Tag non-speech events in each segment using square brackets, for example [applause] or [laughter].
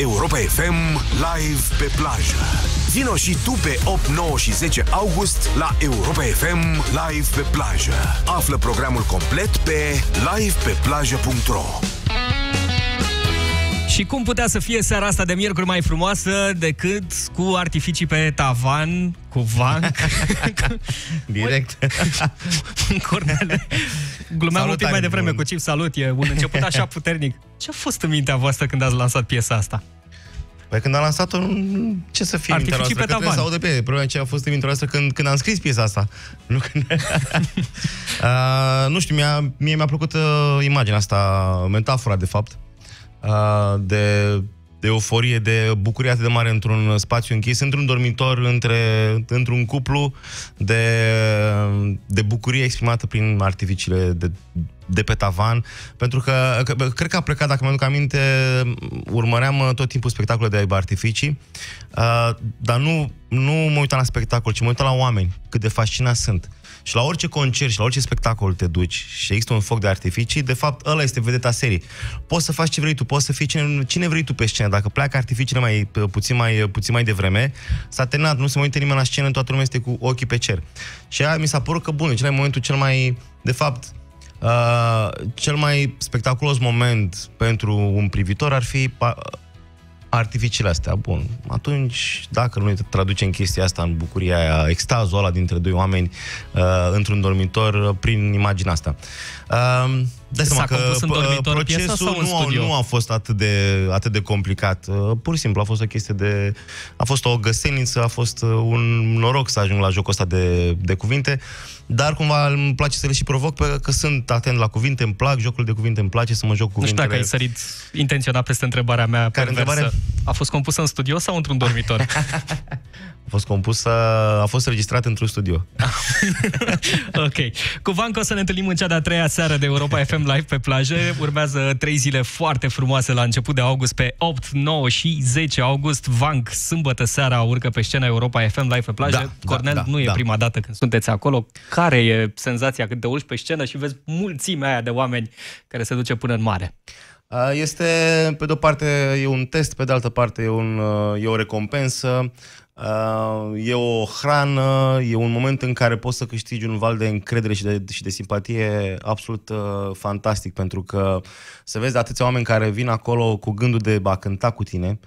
Europa FM live pe plajă. Vino și tu pe 8, 9 și 10 august la Europa FM live pe plajă. Află programul complet pe livepeplajă.ro și cum putea să fie seara asta de miercuri mai frumoasă decât cu artificii pe tavan, cu vanc? [laughs] Direct. Un [laughs] cornele. Glumeam salut, un pic mai devreme cu Cip, salut, e un început așa [laughs] puternic. Ce a fost în mintea voastră când ați lansat piesa asta? Păi când am lansat-o, ce să fie Artificii mintea noastră? Pe că să audă pe Problema ce a fost în mintea noastră când, când am scris piesa asta. [laughs] Nu, când... uh, [laughs] nu știu, mie, mie mi-a plăcut uh, imaginea asta, metafora, de fapt, uh, de de euforie, de bucurie atât de mare într-un spațiu închis, într-un dormitor, între, într-un cuplu, de, de bucurie exprimată prin artificiile de, de pe tavan, pentru că, că cred că a plecat, dacă mă aduc aminte, urmăream uh, tot timpul spectacole de aibă artificii, uh, dar nu, nu mă uitam la spectacol, ci mă uitam la oameni, cât de fascinați sunt și la orice concert și la orice spectacol te duci și există un foc de artificii, de fapt ăla este vedeta serii. Poți să faci ce vrei tu, poți să fii cine, cine vrei tu pe scenă. Dacă pleacă artificiile mai, puțin, mai, puțin mai devreme, s-a terminat, nu se mai uită nimeni la scenă, toată lumea este cu ochii pe cer. Și aia mi s-a părut că, bun, în momentul cel mai, de fapt, Uh, cel mai spectaculos moment pentru un privitor ar fi artificiile astea. Bun, atunci, dacă noi traducem chestia asta în bucuria aia, extazul ăla dintre doi oameni uh, într-un dormitor, uh, prin imaginea asta. Uh, Dai seama că procesul nu, a, nu a fost atât de, atât de complicat. Uh, pur și simplu a fost o chestie de... A fost o găseniță, a fost uh, un noroc să ajung la jocul ăsta de, de cuvinte, dar cumva îmi place să le și provoc, pe că sunt atent la cuvinte, îmi plac jocul de cuvinte, îmi place să mă joc cu cuvintele... Nu știu dacă ai sărit intenționat peste întrebarea mea Care întrebare? A fost compusă în studio sau într-un dormitor? [laughs] A fost compusă, a fost registrat într-un studio. [laughs] ok. Cu Vanco să ne întâlnim în cea de-a treia seară de Europa FM [laughs] FM live pe plajă. Urmează trei zile foarte frumoase la început de august, pe 8, 9 și 10 august. Vang sâmbătă seara, urcă pe scena Europa FM live pe plajă. Da, da Cornel, da, da, nu e da. prima dată când sunteți acolo. Care e senzația când te urci pe scenă și vezi mulțimea aia de oameni care se duce până în mare? Uh, este, pe de-o parte, e un test, pe de altă parte, e, un, uh, e o recompensă. Uh, e o hrană, e un moment în care poți să câștigi un val de încredere și de, și de simpatie absolut uh, fantastic, pentru că să vezi atâția oameni care vin acolo cu gândul de a cânta cu tine,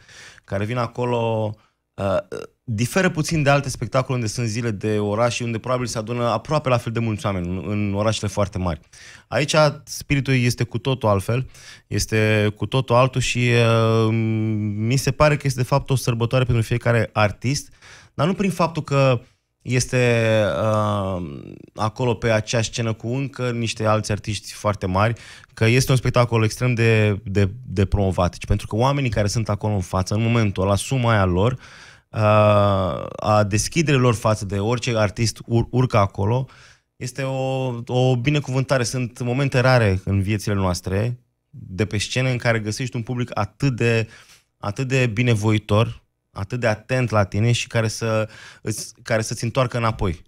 care vin acolo Uh, diferă puțin de alte spectacole unde sunt zile de oraș și unde probabil se adună aproape la fel de mulți oameni în, în orașele foarte mari. Aici spiritul este cu totul altfel, este cu totul altul și uh, mi se pare că este de fapt o sărbătoare pentru fiecare artist, dar nu prin faptul că este uh, acolo pe acea scenă cu încă niște alți artiști foarte mari, că este un spectacol extrem de, de, de promovat. Deci, pentru că oamenii care sunt acolo în față, în momentul la suma aia lor, uh, a deschiderilor față de orice artist ur- urcă acolo, este o, o binecuvântare. Sunt momente rare în viețile noastre, de pe scenă în care găsești un public atât de, atât de binevoitor, atât de atent la tine și care, să, îți, care să-ți întoarcă înapoi.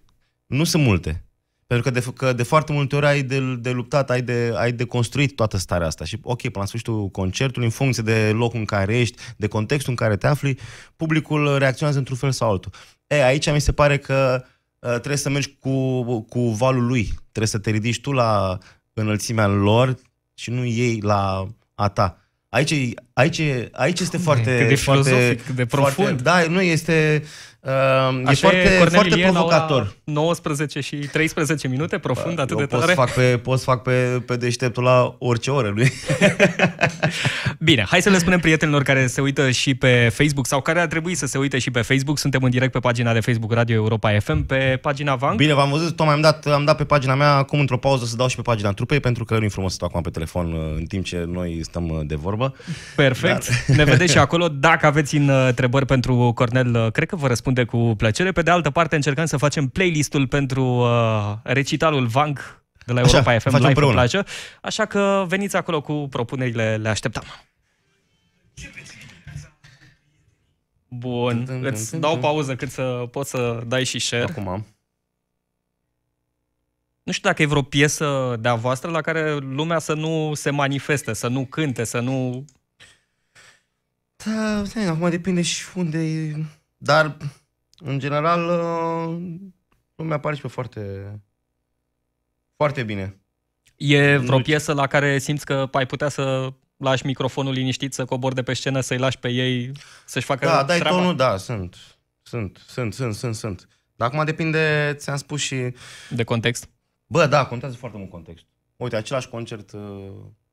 Nu sunt multe. Pentru că de, că de foarte multe ori ai de, de luptat, ai de, ai de construit toată starea asta. Și ok, până la sfârșitul concertului, în funcție de locul în care ești, de contextul în care te afli, publicul reacționează într-un fel sau altul. E, aici mi se pare că uh, trebuie să mergi cu, cu valul lui. Trebuie să te ridici tu la înălțimea lor și nu ei la a ta. Aici, Aici, aici este foarte... Cât de foarte, filozofic, cât de profund. Foarte, da, nu, este... Uh, e foarte, e foarte provocator. 19 și 13 minute, profund, uh, atât de tare. fac pe, pot fac pe, pe deșteptul la orice oră, lui. [laughs] Bine, hai să le spunem prietenilor care se uită și pe Facebook sau care ar trebui să se uite și pe Facebook. Suntem în direct pe pagina de Facebook Radio Europa FM, pe pagina Vang. Bine, v-am văzut, tocmai am dat, am dat pe pagina mea, acum într-o pauză să dau și pe pagina trupei, pentru că nu-i frumos să stau acum pe telefon uh, în timp ce noi stăm uh, de vorbă. Pe Perfect. Da. Ne vedeți și acolo. Dacă aveți uh, întrebări pentru Cornel, uh, cred că vă răspunde cu plăcere. Pe de altă parte, încercăm să facem playlistul pentru uh, recitalul Vang de la Europa Așa, FM Live plajă. Așa că veniți acolo cu propunerile, le așteptăm. Bun, îți dau pauză cât să poți să dai și share. Acum am. Nu știu dacă e vreo piesă de-a voastră la care lumea să nu se manifeste, să nu cânte, să nu da, da, acum depinde și unde e. Dar, în general, lumea uh, pare și pe foarte, foarte bine. E vreo nu piesă la care simți că ai putea să lași microfonul liniștit, să cobori de pe scenă, să-i lași pe ei, să-și facă Da, dai treaba? tonul, da, sunt. Sunt, sunt, sunt, sunt, sunt. Dar acum depinde, ți-am spus și... De context? Bă, da, contează foarte mult context. Uite, același concert uh,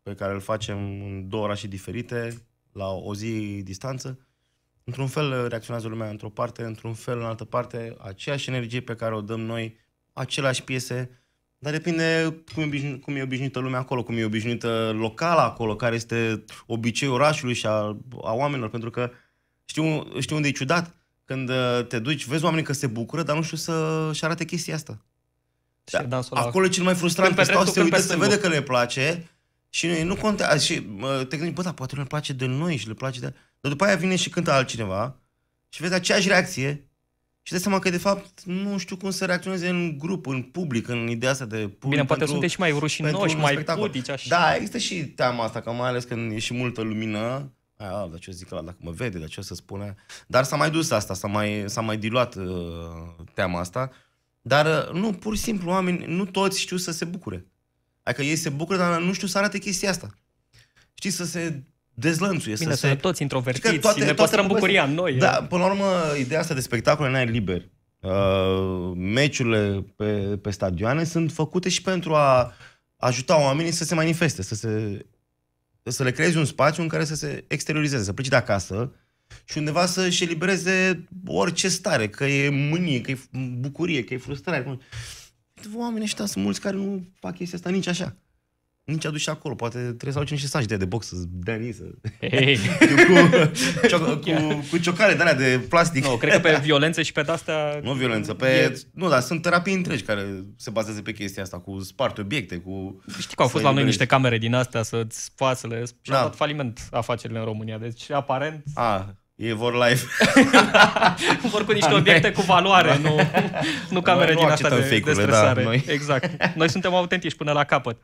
pe care îl facem în două orașe diferite, la o zi distanță, într-un fel reacționează lumea într-o parte, într-un fel în altă parte, aceeași energie pe care o dăm noi, aceleași piese, dar depinde cum e, obișnu- cum e obișnuită lumea acolo, cum e obișnuită locala acolo, care este obiceiul orașului și a, a oamenilor, pentru că știu, știu unde e ciudat când uh, te duci, vezi oamenii că se bucură, dar nu știu să-și arate chestia asta. Da. Acolo e cel mai frustrant, când că stau să se uită, se vede că le place, și nu contează. Și mă, te gândești, bă, da, poate nu le place de noi și le place de... Dar după aia vine și cântă altcineva și vezi aceeași reacție și dai seama că, de fapt, nu știu cum să reacționeze în grup, în public, în ideea asta de public. Bine, poate sunteți și mai rușinoși, mai spectacol. putici, așa. Da, există și teama asta, că mai ales când e și multă lumină, aia, dar ce zic la dacă mă vede, dar ce o să spune. Dar s-a mai dus asta, s-a mai, s-a mai diluat uh, teama asta. Dar, uh, nu, pur și simplu, oameni, nu toți știu să se bucure. Adică ei se bucură, dar nu știu să arate chestia asta. Știi, să se dezlănțuie. Bine, să se... toți adică introvertiți toate, toate, ne păstrăm bucuria în noi. Da, e. până la urmă, ideea asta de spectacole în aer liber, uh, meciurile pe, pe stadioane sunt făcute și pentru a ajuta oamenii să se manifeste, să, se, să le creezi un spațiu în care să se exteriorizeze, să pleci de acasă și undeva să-și elibereze orice stare, că e mânie, că e bucurie, că e frustrare oamenii ăștia sunt mulți care nu fac chestia asta nici așa. Nici aduși acolo, poate trebuie să aduci niște saci de, de box să dea să... Hey. cu, cioc, cu, cu ciocare de alea de plastic. Nu, no, cred că pe violență și pe astea... Nu violență, pe... E... Nu, dar sunt terapii întregi care se bazează pe chestia asta, cu spart obiecte, cu... Știi că au fost la noi niște camere din astea să-ți faci să le... Și da. dat faliment afacerile în România, deci aparent... A, ei vor live. [laughs] vor cu niște obiecte cu valoare, nu, nu camere din asta de, de stresare. Da, noi. [laughs] Exact. Noi suntem autentici până la capăt.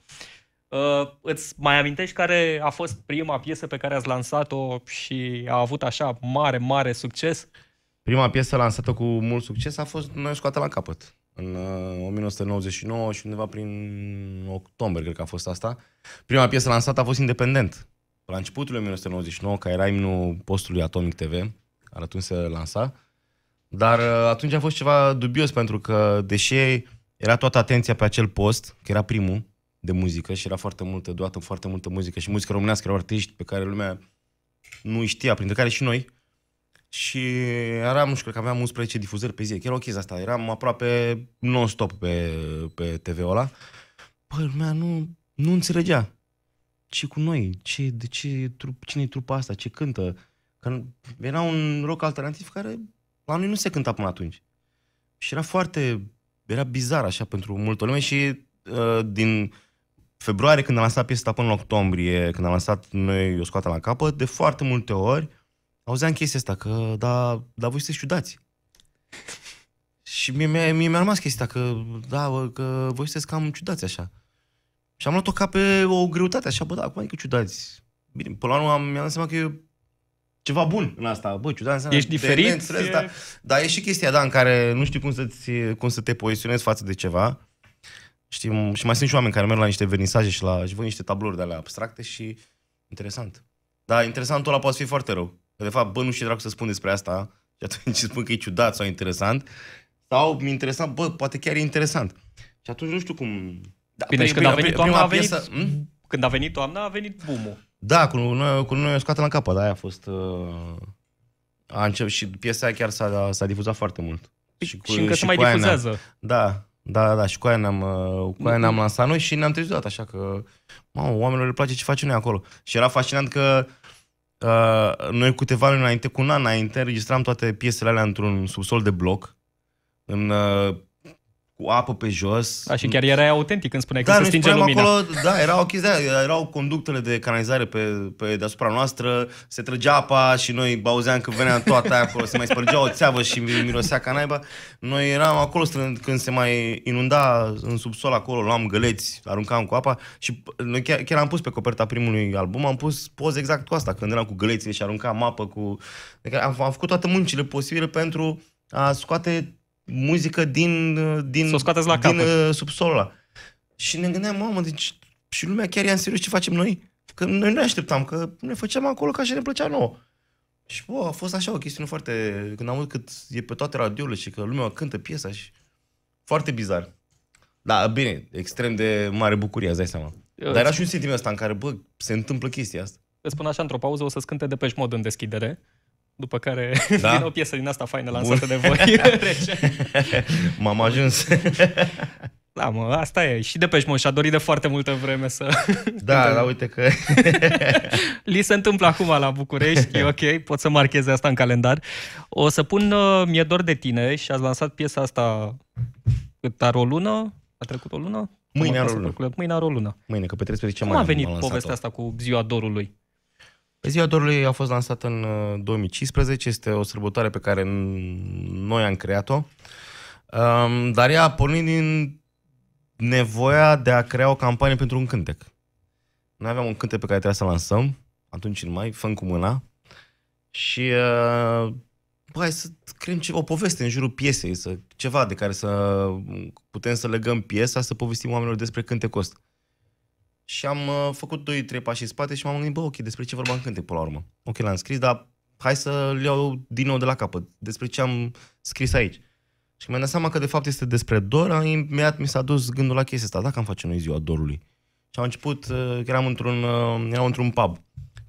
Uh, îți mai amintești care a fost prima piesă pe care ați lansat-o și a avut așa mare, mare succes? Prima piesă lansată cu mult succes a fost Noi scoată la capăt în 1999 uh, și undeva prin octombrie, cred că a fost asta. Prima piesă lansată a fost independent la începutul 1999, care era imnul postului Atomic TV, care atunci se lansa, dar uh, atunci a fost ceva dubios pentru că, deși era toată atenția pe acel post, că era primul de muzică și era foarte multă doată, foarte multă muzică și muzică românească, erau artiști pe care lumea nu știa, printre care și noi. Și eram, nu știu, cred că aveam 11 difuzări pe zi, chiar o chestie asta, eram aproape non-stop pe, pe TV-ul ăla. Păi lumea nu, nu înțelegea ce cu noi? Ce, de ce, trup, cine e trupa asta? Ce cântă? Că era un rock alternativ care la noi nu se cânta până atunci. Și era foarte, era bizar așa pentru multă lume și uh, din februarie când am lansat piesa până în octombrie, când am lansat noi o scoată la capăt, de foarte multe ori auzeam chestia asta, că da, da voi sunteți ciudați. și mie, mie, mie mi-a rămas chestia că da, că voi sunteți cam ciudați așa. Și am luat-o ca pe o greutate, așa, bă, da, acum adică ciudați. Bine, până la urmă am, mi-am dat seama că e ceva bun în asta. Bă, ciudat înseamnă... Ești diferit. Înțeles, e... dar, dar e și chestia, da, în care nu știi cum, să-ți, cum să te poziționezi față de ceva. Știi, și mai sunt și oameni care merg la niște vernisaje și, la, și văd niște tablouri de alea abstracte și interesant. Dar interesantul ăla poate fi foarte rău. Că de fapt, bă, nu știu dracu să spun despre asta și atunci [laughs] spun că e ciudat sau interesant. Sau mi interesant, bă, poate chiar e interesant. Și atunci nu știu cum, da, bine, și când a venit toamna, a venit, piesă... când a venit toamna, a venit boom Da, cu noi, cu noi scoate la capăt, aia a fost... Uh, a început și piesa aia chiar s-a, s-a difuzat foarte mult. Păi și, cu, și încă și se mai difuzează. Da, da, da, și cu aia ne-am, uh, cu aia ne-am lansat noi și ne-am trezit toată, așa că, mamă, oamenilor le place ce facem noi acolo. Și era fascinant că uh, noi câteva luni înainte, cu un an înainte, înregistram toate piesele alea într-un subsol de bloc, în uh, cu apă pe jos. A, da, și chiar era autentic când da, că se stinge lumina. Acolo, da, era o chestie, da, erau conductele de canalizare pe, pe deasupra noastră, se trăgea apa și noi bauzeam că venea toată aia acolo, se mai spărgea o țeavă și mirosea ca naiba. Noi eram acolo când se mai inunda în subsol acolo, luam găleți, aruncam cu apa și noi chiar, chiar am pus pe coperta primului album, am pus poze exact cu asta, când eram cu gălețile și aruncam apă cu... am, am făcut toate muncile posibile pentru a scoate muzică din, din, s-o scoateți la din capăt. Uh, subsolul Și ne gândeam, mamă, deci și lumea chiar ia în serios ce facem noi? Că noi nu ne așteptam, că ne făceam acolo ca și ne plăcea nouă. Și bă, a fost așa o chestiune foarte... Când am văzut cât e pe toate radiourile și că lumea cântă piesa și... Foarte bizar. Da, bine, extrem de mare bucurie, îți dai seama. Eu Dar era și un sentiment ăsta în care, bă, se întâmplă chestia asta. Îți spun așa, într-o pauză o să-ți cânte de pe mod în deschidere după care [laughs] da? vine o piesă din asta faină lansată Bun. de voi. [laughs] M-am ajuns. [laughs] Da, mă, asta e. Și de Peșmon și-a dorit de foarte multă vreme să... Da, dar uite că... Li se întâmplă acum la București, e ok, pot să marchez asta în calendar. O să pun uh, Mie dor de tine și ați lansat piesa asta cât ar o lună? A trecut o lună? Mâine are o lună. Mâine are o lună. Mâine, că pe 13 mai Cum a venit povestea asta cu ziua dorului? Ziua Dorului a fost lansată în 2015, uh, este o sărbătoare pe care noi am creat-o, um, dar ea a pornit din nevoia de a crea o campanie pentru un cântec. Noi aveam un cântec pe care trebuia să-l lansăm, atunci în mai, făm cu mâna, și uh, bă, hai să creăm ceva, o poveste în jurul piesei, să, ceva de care să putem să legăm piesa, să povestim oamenilor despre cântecul ăsta. Și am uh, făcut 2-3 pași în spate și m-am gândit, bă, ok, despre ce vorba în cântec până la urmă. Ok, l-am scris, dar hai să-l iau din nou de la capăt, despre ce am scris aici. Și mi-am dat seama că de fapt este despre dor. imediat mi s-a dus gândul la chestia asta, dacă am face noi ziua Dorului. Și am început, uh, eram într-un, uh, eram într-un pub.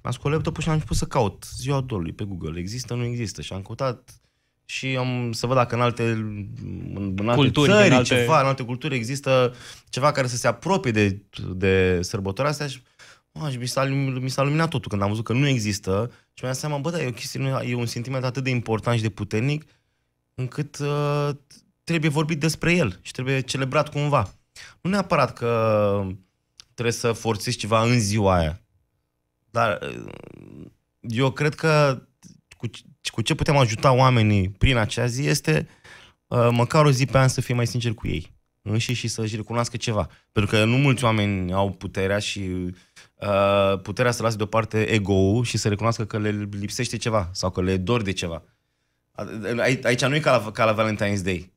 Am scos laptopul și am început să caut ziua Dorului pe Google, există, nu există. Și am căutat și am să văd dacă în alte, în, în alte culturi, țări, în alte... ceva, în alte culturi există ceva care să se apropie de, de sărbătoarea asta și mă, și mi, s-a, mi s-a luminat totul când am văzut că nu există și mi-am seama, bă, da, e, o chestie, e un sentiment atât de important și de puternic încât uh, trebuie vorbit despre el și trebuie celebrat cumva. Nu neapărat că trebuie să forțești ceva în ziua aia, dar uh, eu cred că cu deci, cu ce putem ajuta oamenii prin acea zi este uh, măcar o zi pe an să fie mai sincer cu ei înși și să-și recunoască ceva. Pentru că nu mulți oameni au puterea și uh, puterea să lase deoparte ego-ul și să recunoască că le lipsește ceva sau că le dor de ceva. Aici nu e ca la, ca la Valentine's Day.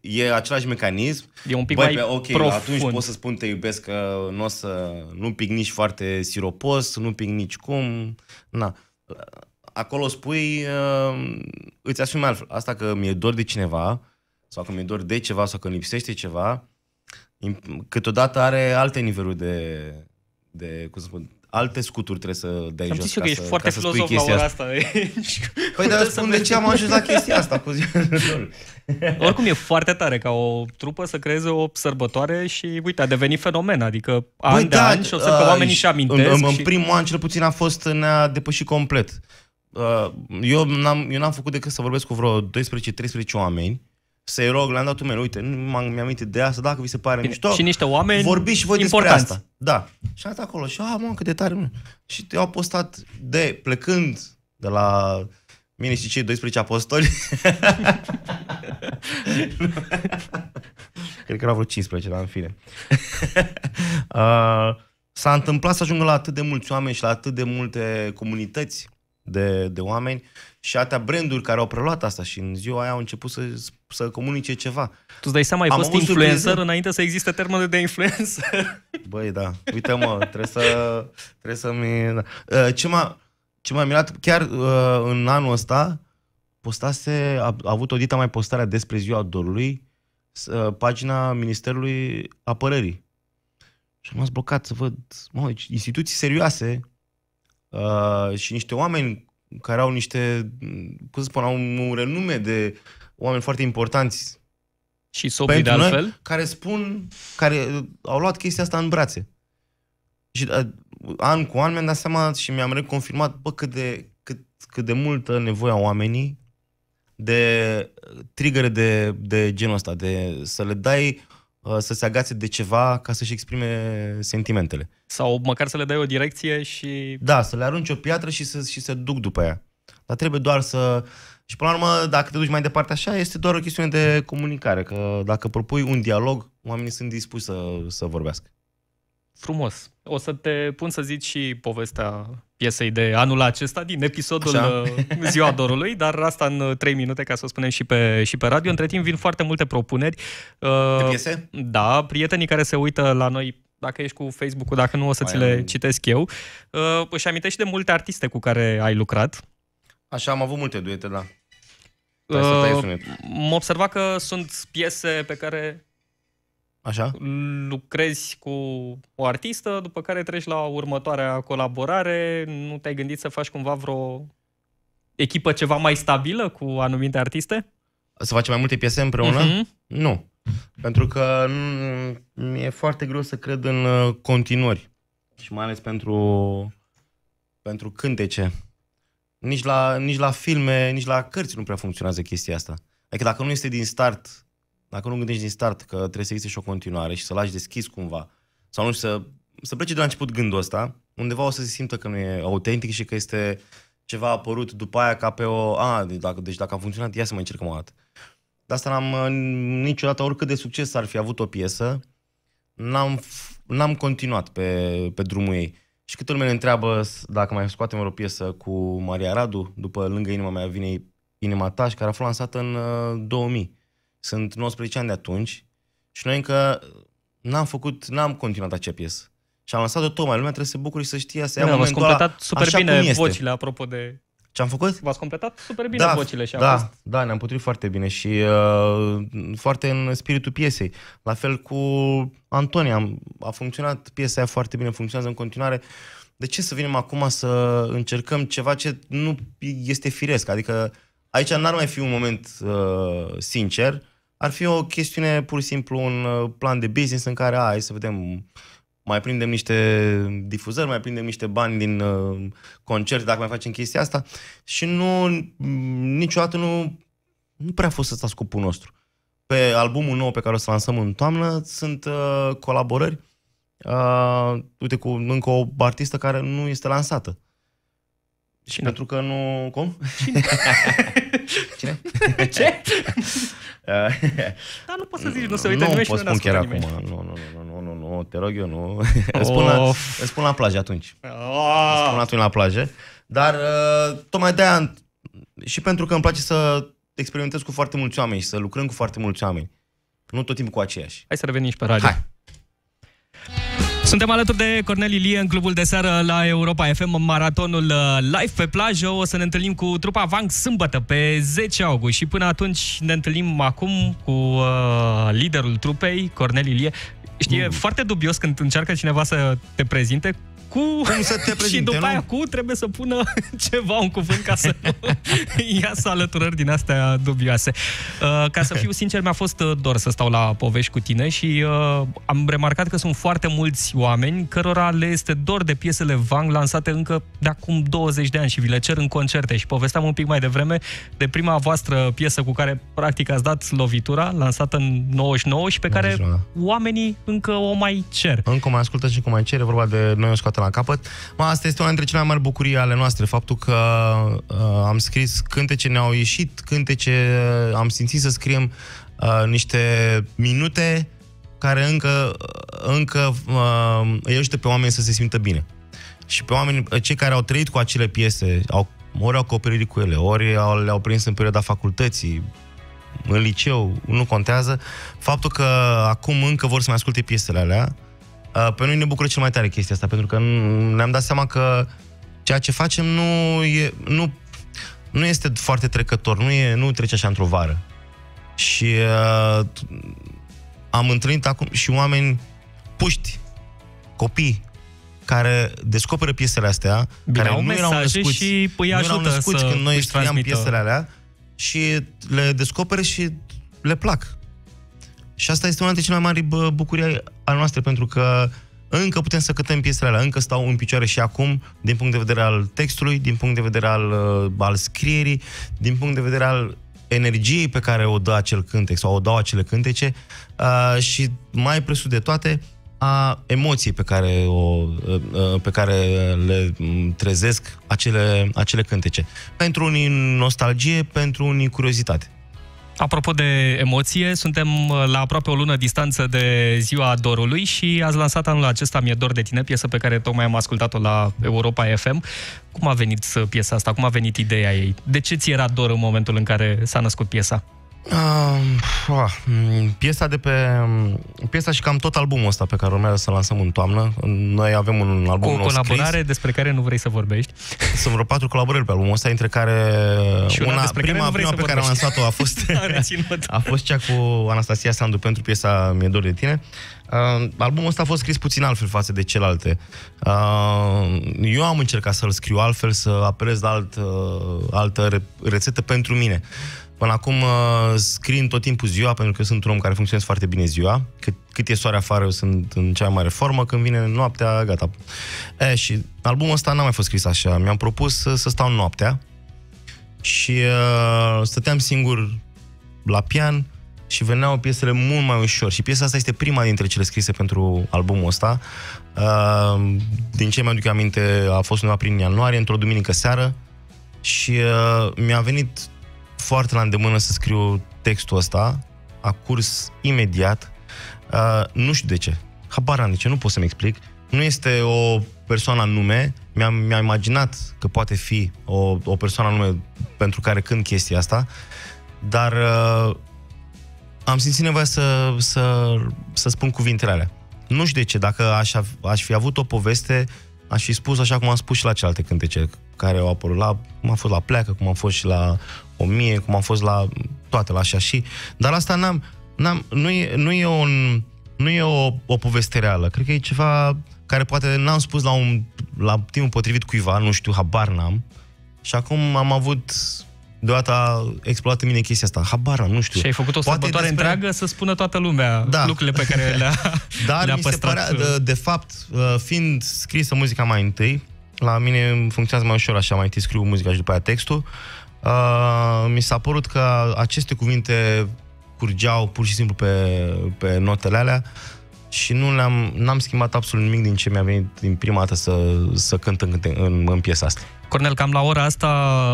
E același mecanism. E un pic Băi, mai ok, profund. atunci pot să spun te iubesc că nu o să nu nici foarte siropos, nu nici cum. Na acolo spui, uh, îți asumi altfel. Asta că mi-e dor de cineva, sau că mi-e dor de ceva, sau că îmi lipsește ceva, câteodată are alte niveluri de, de cum să spun, alte scuturi trebuie să dai am jos. Am zis că ești să, foarte ca filozof la ora asta. [laughs] păi dar spun de ce am ajuns la chestia asta. Cu [laughs] Oricum e foarte tare ca o trupă să creeze o sărbătoare și uite, a devenit fenomen. Adică Băi, an da, de an și o să uh, că oamenii și amintesc. În, în, și... în primul an cel puțin a fost, ne-a depășit complet. Uh, eu n-am, eu n-am făcut decât să vorbesc cu vreo 12-13 oameni să-i rog, le-am dat numele, uite, nu m-am mi-am amintit de asta, dacă vi se pare mișto. Și niște oameni Vorbiți și voi importanți. despre asta. Da. Și am dat acolo și, a, mă, cât de tare. Mă. Și eu au postat de, plecând de la mine și cei 12 apostoli. [laughs] Cred că erau vreo 15, dar în fine. [laughs] uh, s-a întâmplat să ajungă la atât de mulți oameni și la atât de multe comunități de, de oameni și atâtea branduri care au preluat asta și în ziua aia au început să, să comunice ceva. Tu îți dai seama, ai Am fost influencer surpriză? înainte să existe termenul de influencer? [laughs] Băi, da. Uite mă, trebuie să... Trebuie să-mi... Da. Uh, ce m-a, ce m-a mirat, chiar uh, în anul ăsta, postase, a, a avut o dita mai postarea despre ziua dorului, uh, pagina Ministerului Apărării. Și am blocat să văd, mă, deci instituții serioase Uh, și niște oameni care au niște, cum să spun, au un renume de oameni foarte importanți și sobri de altfel? Noi, care spun, care uh, au luat chestia asta în brațe. Și uh, an cu an mi-am dat seama și mi-am reconfirmat, bă, cât de, cât, cât de multă nevoie au oamenii de uh, trigger de, de genul ăsta, de să le dai Uh, să se agațe de ceva ca să-și exprime sentimentele. Sau măcar să le dai o direcție și... Da, să le arunci o piatră și să, și să duc după ea. Dar trebuie doar să... Și până la urmă, dacă te duci mai departe așa, este doar o chestiune de comunicare. Că dacă propui un dialog, oamenii sunt dispuși să, să vorbească frumos. O să te pun să zici și povestea piesei de anul acesta din episodul Așa. Uh, Ziua Dorului, dar asta în 3 uh, minute ca să o spunem și pe, și pe radio. Între timp vin foarte multe propuneri. Uh, de piese? Da, prietenii care se uită la noi dacă ești cu Facebook-ul, dacă nu o să ți le citesc eu. Uh, își amintești de multe artiste cu care ai lucrat. Așa, am avut multe duete, da. Uh, m-am observat că sunt piese pe care Așa. lucrezi cu o artistă, după care treci la următoarea colaborare, nu te-ai gândit să faci cumva vreo echipă ceva mai stabilă cu anumite artiste? Să facem mai multe piese împreună? Mm-hmm. Nu. Pentru că mi-e foarte greu să cred în uh, continuări. Și mai ales pentru, pentru cântece. Nici la, nici la filme, nici la cărți nu prea funcționează chestia asta. Adică dacă nu este din start dacă nu gândești din start că trebuie să existe și o continuare și să lași deschis cumva, sau nu știu, să, să plece de la început gândul ăsta, undeva o să se simtă că nu e autentic și că este ceva apărut după aia ca pe o... A, deci dacă, deci dacă a funcționat, ia să mai încercăm o dată. De asta n-am niciodată, oricât de succes ar fi avut o piesă, n-am, n-am continuat pe, pe drumul ei. Și câte lume ne întreabă dacă mai scoatem o piesă cu Maria Radu, după Lângă inima mea vine inima ta, și care a fost lansată în 2000. Uh, sunt 19 ani de atunci și noi încă uh, n-am făcut, n-am continuat acea piesă. Și am lansat-o tocmai, lumea trebuie să se bucure și să știe să ia da, Bine, momentul completat ăla, super așa bine cum este. vocile, apropo de... Ce am făcut? V-ați completat super bine da, vocile și Da, fost... da, ne-am putut foarte bine și uh, foarte în spiritul piesei. La fel cu Antonia, a funcționat piesa aia foarte bine, funcționează în continuare. De ce să vinem acum să încercăm ceva ce nu este firesc? Adică aici n-ar mai fi un moment uh, sincer, ar fi o chestiune pur și simplu un uh, plan de business în care, ai hai să vedem, mai prindem niște difuzări, mai prindem niște bani din uh, concert dacă mai facem chestia asta și nu, mm, niciodată nu, nu prea a fost asta scopul nostru. Pe albumul nou pe care o să lansăm în toamnă sunt uh, colaborări uh, uite, cu încă o artistă care nu este lansată. Cine? Pentru că nu... Cum? Cine? [laughs] Cine? [laughs] Ce? [laughs] Dar nu poți să zici, nu se uită nu nimeni și nu spun chiar acum. Nu, nu, nu, nu, nu, nu, te rog eu, nu. [laughs] Îți spun, la, îți spun la plajă atunci. Ah. Îți spun atunci la plajă. Dar uh, tocmai de-aia și pentru că îmi place să experimentez cu foarte mulți oameni și să lucrăm cu foarte mulți oameni. Nu tot timpul cu aceiași. Hai să revenim și pe radio. Hai. Suntem alături de Cornel Ilie în clubul de seară la Europa FM, maratonul uh, live pe plajă. O să ne întâlnim cu trupa Vang sâmbătă pe 10 august și până atunci ne întâlnim acum cu uh, liderul trupei, Cornel Ilie. Știi, mm. e foarte dubios când încearcă cineva să te prezinte cu Cum să te [laughs] prezinte, și după nu? aia cu trebuie să pună [laughs] ceva, un cuvânt ca să [laughs] iasă alăturări din astea dubioase. Uh, ca să fiu sincer, mi-a fost uh, dor să stau la povești cu tine și uh, am remarcat că sunt foarte mulți oameni cărora le este dor de piesele Vang lansate încă de acum 20 de ani și vi le cer în concerte și povesteam un pic mai devreme de prima voastră piesă cu care practic ați dat lovitura, lansată în 99 și pe 99. care oamenii încă o mai cer. Încă mai ascultă și cum mai cer, e vorba de Noi o scoate la capăt. Ma, asta este una dintre cele mai mari bucurii ale noastre, faptul că uh, am scris cântece, ne-au ieșit cântece, uh, am simțit să scriem uh, niște minute care încă, uh, încă uh, îi ajută pe oameni să se simtă bine. Și pe oameni, uh, cei care au trăit cu acele piese, au, ori au cooperit cu ele, ori au, le-au prins în perioada facultății, în liceu, nu contează, faptul că acum încă vor să mai asculte piesele alea, Uh, pe noi ne bucură cel mai tare chestia asta, pentru că ne-am dat seama că ceea ce facem nu, e, nu, nu este foarte trecător, nu, e, nu trece așa într-o vară. Și uh, am întâlnit acum și oameni puști, copii, care descoperă piesele astea, Bine, care nu erau născuți, și îi nu erau născuți când noi știam piesele alea și le descoperă și le plac. Și asta este una dintre cele mai mari bucurii a noastre, pentru că încă putem să cântăm piesele alea, încă stau în picioare și acum, din punct de vedere al textului, din punct de vedere al, uh, al scrierii, din punct de vedere al energiei pe care o dă acel cântec sau o dau acele cântece a, uh, și mai presus de toate a emoției pe care, o, uh, pe care le mm, trezesc acele, acele cântece. Pentru unii nostalgie, pentru unii curiozitate. Apropo de emoție, suntem uh, la aproape o lună distanță de ziua dorului și ați lansat anul acesta Mie dor de tine, piesă pe care tocmai am ascultat-o la Europa FM. Cum a venit uh, piesa asta? Cum a venit ideea ei? De ce ți era dor în momentul în care s-a născut piesa? Uh, uh, piesa de pe mm, piesa și cam tot albumul ăsta pe care urmează să lansăm în toamnă. Noi avem un album cu o colaborare scris. despre care nu vrei să vorbești. Sunt vreo patru colaborări pe albumul ăsta, între care și una, una prima, care prima pe vorbești. care am lansat-o a fost [laughs] da, [laughs] a fost cea cu Anastasia Sandu pentru piesa Mi-e dor de tine. Uh, albumul ăsta a fost scris puțin altfel față de celelalte. Uh, eu am încercat să-l scriu altfel, să apelez la alt, uh, altă re- rețetă pentru mine. Uh, Până acum uh, scrin tot timpul ziua, pentru că eu sunt un om care funcționează foarte bine ziua. Cât, cât e soare afară, eu sunt în cea mai mare formă. Când vine noaptea, gata. E, și albumul ăsta n-a mai fost scris așa. Mi-am propus să, să stau noaptea. Și uh, stăteam singur la pian și veneau piesele mult mai ușor. Și piesa asta este prima dintre cele scrise pentru albumul ăsta. Uh, din ce mi-aduc aminte, a fost undeva prin ianuarie, într-o duminică seară. Și uh, mi-a venit foarte la îndemână să scriu textul ăsta, a curs imediat, uh, nu știu de ce, habar am de ce, nu pot să-mi explic, nu este o persoană anume, mi-am, mi-am imaginat că poate fi o, o persoană anume pentru care când chestia asta, dar uh, am simțit nevoia să, să, să spun cuvintele alea. Nu știu de ce, dacă aș, aș fi avut o poveste, aș fi spus așa cum am spus și la celelalte cântece care au apărut, la, cum a fost la Pleacă, cum am fost și la 1000, cum am fost la toate, la așa și... Dar asta n-am... n-am nu, e, nu e un... Nu e o, o poveste reală. Cred că e ceva care poate n-am spus la, un, la timpul potrivit cuiva, nu știu, habar n-am. Și acum am avut deodată a explodat în mine chestia asta. Habar am, nu știu. Și ai făcut o sărbătoare despre... întreagă să spună toată lumea da. lucrurile pe care le-a [laughs] Dar le-a mi se părea, de, de fapt, uh, fiind scrisă muzica mai întâi, la mine funcționează mai ușor așa, mai întâi scriu muzica și după aia textul, Uh, mi s-a părut că aceste cuvinte curgeau pur și simplu pe, pe notele alea și nu le-am, n-am schimbat absolut nimic din ce mi-a venit din prima dată să, să cânt în, în, în piesa asta. Cornel, cam la ora asta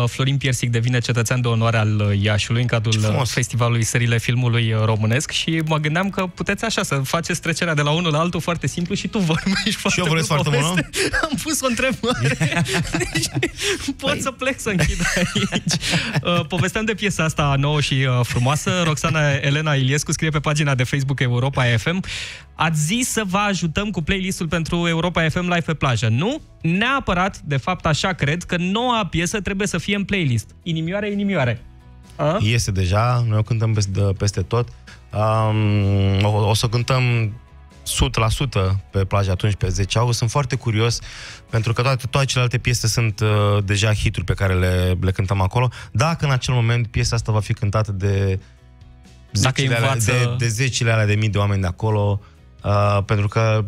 Florin Piersic devine cetățean de onoare al uh, Iașului în cadrul uh, Festivalului Sările Filmului uh, Românesc și mă gândeam că puteți așa să faceți trecerea de la unul la altul foarte simplu și tu vorbești foarte Și eu vorbesc foarte bună? [laughs] Am pus o întrebare. deci, [laughs] pot Hai. Păi. să plec să închid aici. Povesteam de piesa asta nouă și frumoasă. Roxana Elena Iliescu scrie pe pagina de Facebook Europa FM. Ați zis să vă ajutăm cu playlistul pentru Europa FM Live pe plajă, nu? Neapărat, de fapt așa cred, că noua piesă trebuie să fie în playlist. Inimioare, inimioare. A? Este deja, noi o cântăm peste, peste tot. Um, o, o să cântăm 100% pe plajă atunci, pe 10 august. Sunt foarte curios, pentru că toate, toate celelalte piese sunt uh, deja hituri pe care le, le cântăm acolo. Dacă în acel moment piesa asta va fi cântată de Dacă alea, învață... de, de zecile alea de mii de oameni de acolo, uh, pentru că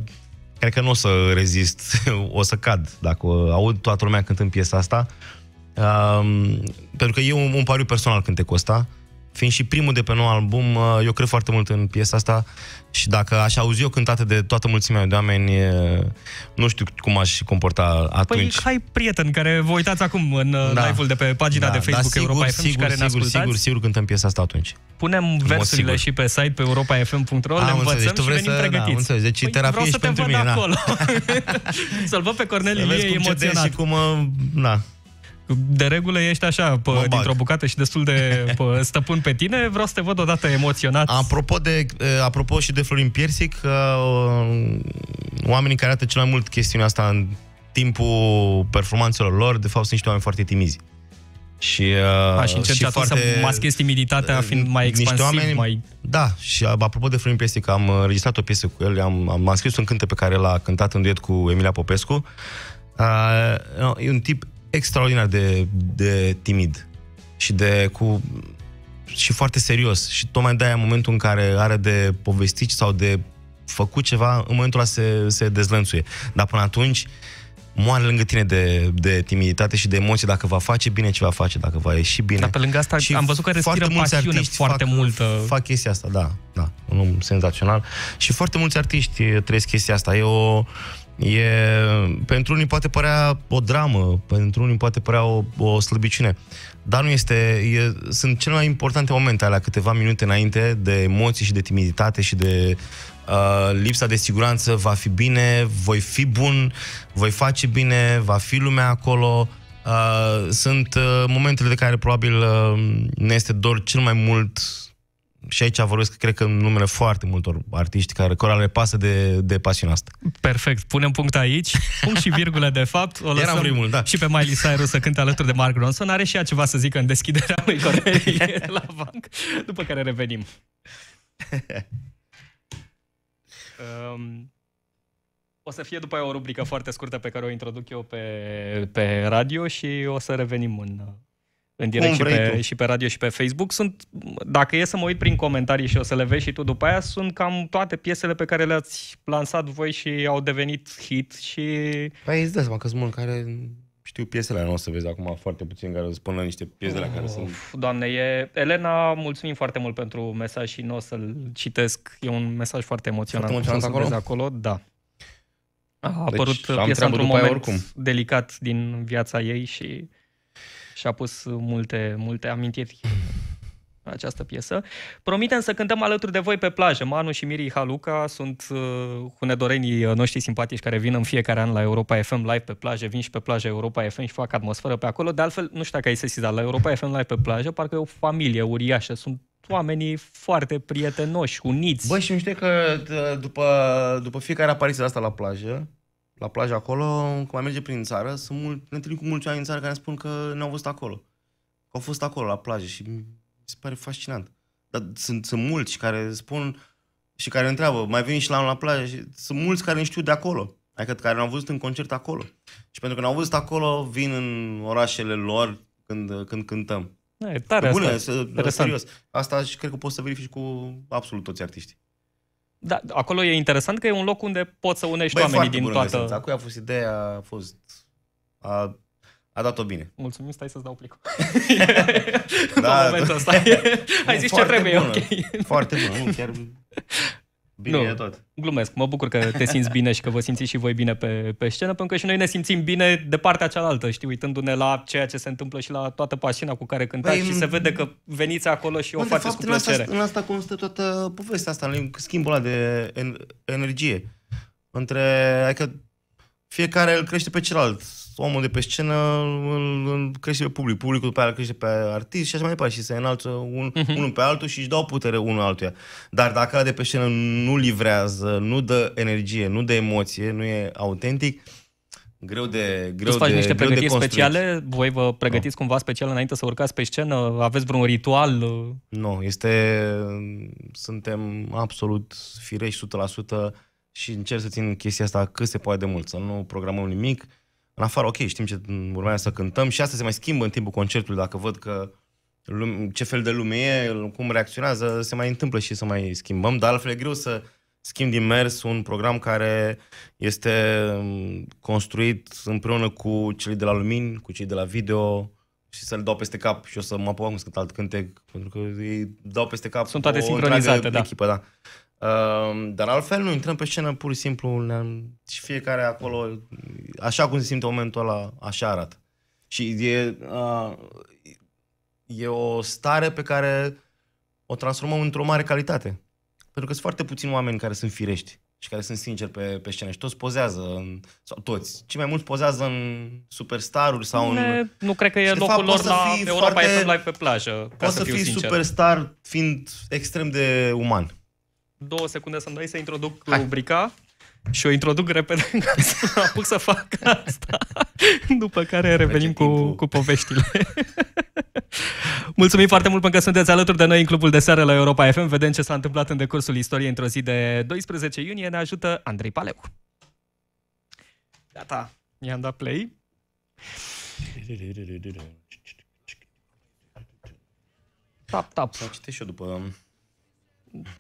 cred că nu o să rezist, [laughs] o să cad dacă aud toată lumea cântând piesa asta. Um, pentru că e un, un pariu personal cântecul ăsta. Uh, fiind și primul de pe nou album, uh, eu cred foarte mult în piesa asta și dacă aș auzi eu cântată de toată mulțimea de oameni, nu știu cum aș comporta păi, atunci. Păi hai prieten care vă uitați acum în uh, da. live-ul de pe pagina da, de da, Facebook da, sigur, Europa FM sigur, și care sigur, ne Sigur, sigur cântăm piesa asta atunci. Punem versurile sigur. și pe site pe europafm.ro, le învățăm deci, tu vrei și venim să, da, pregătiți. Da, deci păi, terapie vreau să te pentru văd mine, da. acolo. Da. [laughs] Să-l văd pe Cornel Ilie emoționat. Și cum, uh, na, de regulă ești așa, pe, dintr-o bucată și destul de pe, stăpân pe tine. Vreau să te văd odată emoționat. Apropo, de, apropo și de Florin Piersic, oamenii care arată cel mai mult chestiunea asta în timpul performanțelor lor, de fapt, sunt niște oameni foarte timizi. Și, A, și încerci și foarte... să maschezi timiditatea fiind mai expansiv. Oameni, mai... Da, și apropo de Florin Piesic, am înregistrat o piesă cu el, am, am, scris un cântec pe care l-a cântat în duet cu Emilia Popescu. Uh, e un tip extraordinar de, de timid și de cu și foarte serios și tocmai de-aia în momentul în care are de povestit sau de făcut ceva, în momentul ăla se, se dezlănțuie. Dar până atunci moare lângă tine de, de timiditate și de emoție dacă va face bine ce va face, dacă va ieși bine. Dar pe lângă asta și am văzut că respiră pasiune foarte fac, multă. Fac chestia asta, da, da, un om senzațional. Și foarte mulți artiști trăiesc chestia asta. E o, uh, E, pentru unii poate părea o dramă, pentru unii poate părea o, o slăbiciune, dar nu este. E, sunt cele mai importante momente alea, câteva minute înainte, de emoții și de timiditate și de uh, lipsa de siguranță. Va fi bine, voi fi bun, voi face bine, va fi lumea acolo. Uh, sunt uh, momentele de care probabil uh, ne este dor cel mai mult și aici vorbesc, cred că, în numele foarte multor artiști care cărora le pasă de, de pasiunea asta. Perfect. Punem punct aici. Punct și virgulă, de fapt. O lăsăm primul, da. și pe Miley Cyrus să cânte alături de Mark Ronson. Are și ea ceva să zică în deschiderea lui Corelie la banc, după care revenim. um... O să fie după aia o rubrică foarte scurtă pe care o introduc eu pe, pe radio și o să revenim în, în direct și pe, și pe radio și pe Facebook. Sunt, dacă e să mă uit prin comentarii și o să le vezi și tu după aia, sunt cam toate piesele pe care le-ați lansat voi și au devenit hit și... Păi îți dai seama că sunt care știu piesele, nu o să vezi acum foarte puțin care spun la niște piese la care sunt... Doamne, e... Elena, mulțumim foarte mult pentru mesaj și nu o să-l citesc. E un mesaj foarte emoționant. Foarte emoționant acolo? acolo? Da. A deci apărut deci, piesa într-un moment oricum. delicat din viața ei și și-a pus multe, multe amintiri această piesă. Promitem să cântăm alături de voi pe plajă. Manu și Miri Haluca sunt uh, hunedorenii noștri simpatici care vin în fiecare an la Europa FM live pe plajă, vin și pe plajă Europa FM și fac atmosferă pe acolo. De altfel, nu știu dacă ai sesizat, la Europa FM live pe plajă parcă e o familie uriașă, sunt oamenii foarte prietenoși, uniți. Băi, și nu știu că uh, după, după fiecare apariție asta la plajă, la plajă acolo, cum mai merge prin țară, sunt mult, ne întâlnim cu mulți oameni în țară care ne spun că ne-au văzut acolo. Că au fost acolo, la plajă și mi se pare fascinant. Dar sunt, sunt mulți care spun și care întreabă, mai veni și la la plajă? Și sunt mulți care nu știu de acolo. Adică care ne-au văzut în concert acolo. Și pentru că ne-au văzut acolo, vin în orașele lor când, când cântăm. Da, e tare Bune, asta. Serios. Asta și cred că poți să verifici cu absolut toți artiștii. Da, acolo e interesant că e un loc unde poți să unești Băi, oamenii din toată... Băi, foarte a fost ideea, a fost... A, a dat-o bine. Mulțumim, stai să-ți dau plicul. [laughs] da, în momentul da. ăsta. [laughs] Ai zis ce trebuie, bună. ok. Foarte bun, nu, chiar [laughs] Bine nu, e tot. Glumesc, mă bucur că te simți bine și că vă simțiți și voi bine pe, pe scenă, pentru că și noi ne simțim bine de partea cealaltă, știi, uitându-ne la ceea ce se întâmplă și la toată pasiunea cu care cântați Băi, și se vede că veniți acolo și o faceți fapt, cu plăcere. În asta, în asta constă toată povestea asta, în schimbul ăla de en, energie. Între, adică fiecare îl crește pe celălalt. Omul de pe scenă îl, îl crește pe public, publicul după aia îl crește pe artist și așa mai departe. Și se înalță un, uh-huh. unul pe altul și își dau putere unul altuia. Dar dacă de pe scenă nu livrează, nu dă energie, nu dă emoție, nu e autentic, greu de greu faci de, niște greu pregătiri speciale? Voi vă pregătiți no. cumva special înainte să urcați pe scenă? Aveți vreun ritual? Nu, no, este... Suntem absolut firești 100% și încerc să țin chestia asta cât se poate de mult, să nu programăm nimic. În afară, ok, știm ce urmează să cântăm și asta se mai schimbă în timpul concertului, dacă văd că lume, ce fel de lume e, cum reacționează, se mai întâmplă și să mai schimbăm, dar altfel e greu să schimb din mers un program care este um, construit împreună cu cei de la lumini, cu cei de la video și să-l dau peste cap și o să mă apuc cânt alt cântec, pentru că îi dau peste cap Sunt toate sincronizate, da. Echipă, da. Ehm, dar altfel nu intrăm pe scenă pur și simplu ne-am, și fiecare acolo, așa cum se simte momentul ăla, așa arată. Și e, uh, e o stare pe care o transformăm într-o mare calitate. Pentru că sunt foarte puțini oameni care sunt firești și care sunt sinceri pe, pe scenă și toți pozează, în, sau toți, cei mai mulți pozează în superstaruri sau ne, în... Nu cred că e locul fapt, lor la Europa foarte, FM Live pe plajă, Poți să, să fii sincer. superstar fiind extrem de uman două secunde să-mi dai să introduc Hai. rubrica și o introduc repede ca [laughs] să apuc să fac asta, după care revenim cu, cu poveștile. Mulțumim foarte mult pentru că sunteți alături de noi în Clubul de Seară la Europa FM. Vedem ce s-a întâmplat în decursul istoriei într-o zi de 12 iunie. Ne ajută Andrei Paleu. Gata, i-am dat play. Tap, tap. Să citești și eu după